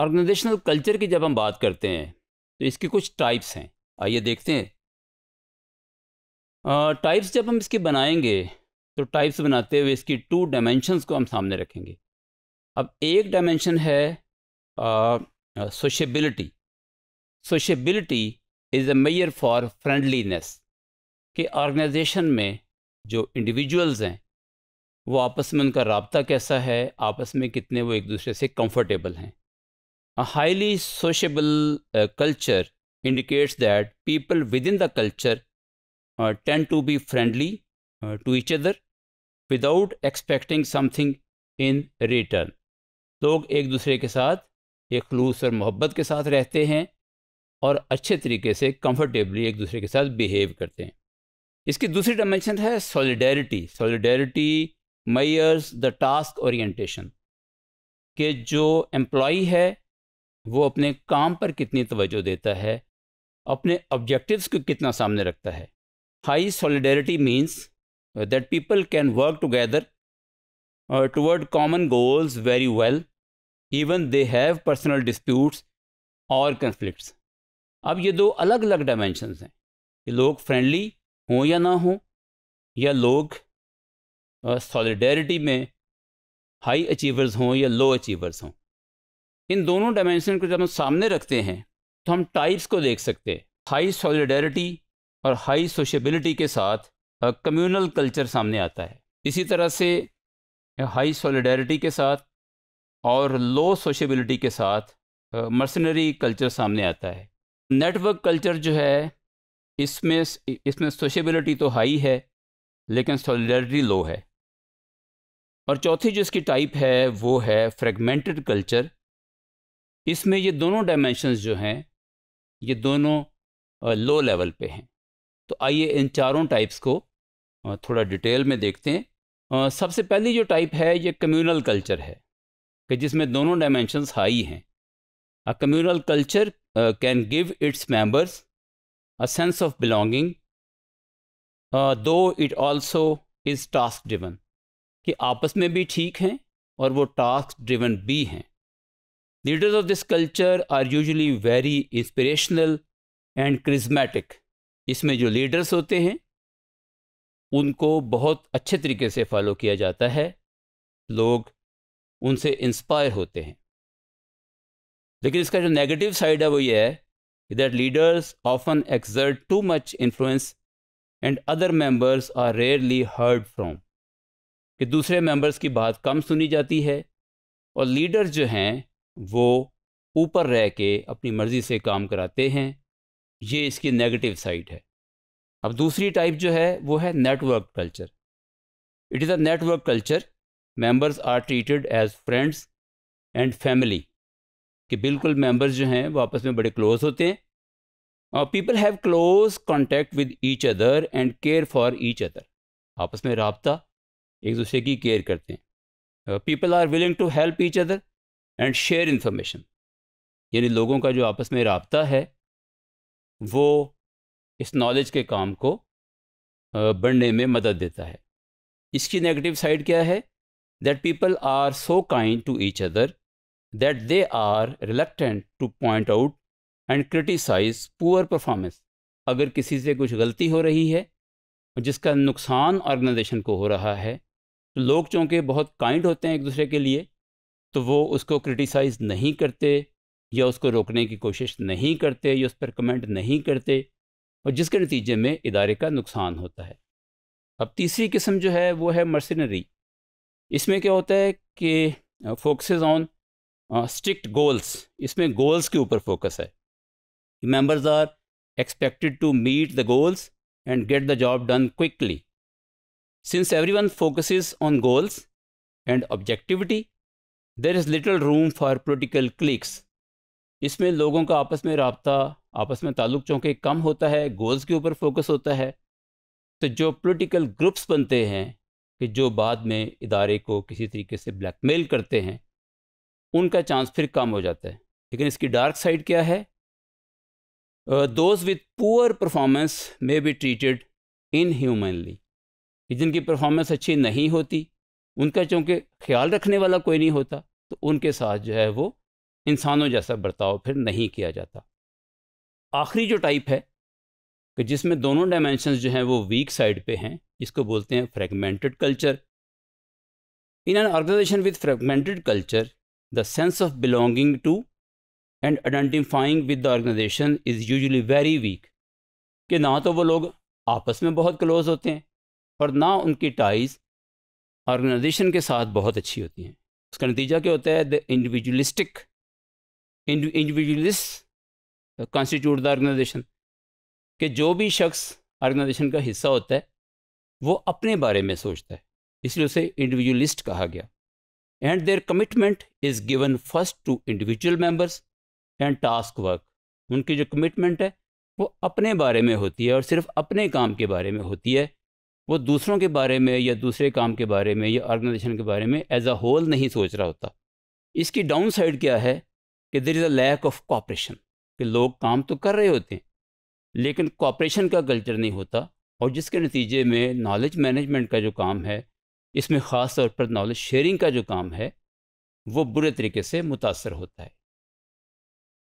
Organisational culture की जब हम बात करते हैं तो इसके कुछ टाइप्स हैं आइए देखते हैं टाइप्स जब हम इसके बनाएंगे तो टाइप्स बनाते हुए इसकी टू डायमेंशंस को हम सामने रखेंगे अब एक डायमेंशन है sociability sociability is a measure for friendliness कि ऑर्गेनाइजेशन में जो इंडिविजुअल्स हैं वो आपस में उनका रबता कैसा है आपस में कितने वो एक दूसरे से कंफर्टेबल हैं A highly sociable uh, culture indicates that people within the culture uh, tend to be friendly uh, to each other without expecting something in return. लोग एक दूसरे के साथ एक खलूस और मोहब्बत के साथ रहते हैं और अच्छे तरीके से कंफर्टेबली एक दूसरे के साथ बिहेव करते हैं इसकी दूसरी डायमेंशन है solidarity solidarity measures the task orientation के जो एम्प्लॉ है वो अपने काम पर कितनी तवज्जो देता है अपने ऑब्जेक्टिव्स को कितना सामने रखता है high solidarity means that people can work together toward common goals very well even they have personal disputes और कन्फ्लिक्ट्स अब ये दो अलग अलग डायमेंशनस हैं कि लोग फ्रेंडली हों या ना हों या लोग सॉलिडेरिटी uh, में हाई अचीवर्स हों या लो अचीवर्स हों इन दोनों डायमेंशन को जब हम सामने रखते हैं तो हम टाइप्स को देख सकते हैं हाई सॉलिडरिटी और हाई सोशबिलिटी के साथ कम्यूनल कल्चर सामने आता है इसी तरह से हाई सॉलिडरिटी के साथ और लो सोशबिलिटी के साथ मर्सनरी कल्चर सामने आता है नेटवर्क कल्चर जो है इसमें इसमें सोशबिलिटी तो हाई है लेकिन सॉलिडरिटी लो है और चौथी जो इसकी टाइप है वो है फ्रेगमेंटेड कल्चर इसमें ये दोनों डायमेंशंस जो हैं ये दोनों लो लेवल पे हैं तो आइए इन चारों टाइप्स को थोड़ा डिटेल में देखते हैं सबसे पहली जो टाइप है ये कम्युनल कल्चर है कि जिसमें दोनों डायमेंशंस हाई हैं a communal culture can give its members a sense of belonging though it also is task driven कि आपस में भी ठीक हैं और वो टास्क ड्रिवन भी हैं leaders of this culture are usually very inspirational and charismatic इसमें जो लीडर्स होते हैं उनको बहुत अच्छे तरीके से फॉलो किया जाता है लोग उनसे इंस्पायर होते हैं लेकिन इसका जो नेगेटिव साइड है वो ये है that leaders often exert too much influence and other members are rarely heard from कि दूसरे मेंबर्स की बात कम सुनी जाती है और लीडर्स जो हैं वो ऊपर रह के अपनी मर्ज़ी से काम कराते हैं ये इसकी नेगेटिव साइड है अब दूसरी टाइप जो है वो है network culture it is a network culture members are treated as friends and family कि बिल्कुल मेंबर्स जो हैं वो आपस में बड़े क्लोज होते हैं और people have close contact with each other and care for each other आपस में रबता एक दूसरे की केयर करते हैं people are willing to help each other and share information यानी लोगों का जो आपस में रबता है वो इस नॉलेज के काम को बढ़ने में मदद देता है इसकी नेगेटिव साइड क्या है that people are so kind to each other that they are reluctant to point out and criticise poor performance अगर किसी से कुछ गलती हो रही है जिसका नुकसान ऑर्गेनाइजेशन को हो रहा है तो लोग चूँकि बहुत काइंड होते हैं एक दूसरे के लिए तो वो उसको क्रिटिसाइज़ नहीं करते या उसको रोकने की कोशिश नहीं करते या उस पर कमेंट नहीं करते और जिसके नतीजे में इदारे का नुकसान होता है अब तीसरी किस्म जो है वो है मर्सिनरी इसमें क्या होता है कि फोकस ऑन स्ट्रिक्ट गोल्स इसमें गोल्स के ऊपर फोकस है members are to meet the goals and get the job done quickly since everyone focuses on goals and objectivity there is little room for political cliques इसमें लोगों का आपस में रबता आपस में ताल्लुक चौंके कम होता है गोल्स के ऊपर फोकस होता है तो जो पोलिटिकल ग्रुप्स बनते हैं कि जो बाद में इदारे को किसी तरीके से ब्लैकमेल करते हैं उनका चांस फिर कम हो जाता है लेकिन इसकी डार्क साइड क्या है those with poor performance may be treated humanly जिनकी परफॉर्मेंस अच्छी नहीं होती उनका चूँकि ख्याल रखने वाला कोई नहीं होता तो उनके साथ जो है वो इंसानों जैसा बर्ताव फिर नहीं किया जाता आखिरी जो टाइप है कि जिसमें दोनों डायमेंशंस जो हैं वो वीक साइड पे हैं जिसको बोलते हैं fragmented culture in an organisation with fragmented culture the sense of belonging to and identifying with the organisation is usually very weak कि ना तो वो लोग आपस में बहुत क्लोज होते हैं और ना उनकी टाइज ऑर्गेनाइजेशन के साथ बहुत अच्छी होती हैं उसका नतीजा क्या होता है the individualistic individualist constitute the organisation कि जो भी शख्स ऑर्गेनाइजेशन का हिस्सा होता है वो अपने बारे में सोचता है इसलिए उसे इंडिविजुअलिस्ट कहा गया and their commitment is given first to individual members and task work उनकी जो कमिटमेंट है वो अपने बारे में होती है और सिर्फ अपने काम के बारे में होती है वो दूसरों के बारे में या दूसरे काम के बारे में या ऑर्गेनाइजेशन के बारे में एज अ होल नहीं सोच रहा होता इसकी डाउन साइड क्या है कि there is a lack of cooperation कि लोग काम तो कर रहे होते हैं लेकिन कॉपरेशन का कल्चर नहीं होता और जिसके नतीजे में नॉलेज मैनेजमेंट का जो काम है इसमें ख़ास तौर पर नॉलेज शेयरिंग का जो काम है वो बुरे तरीके से मुतासर होता है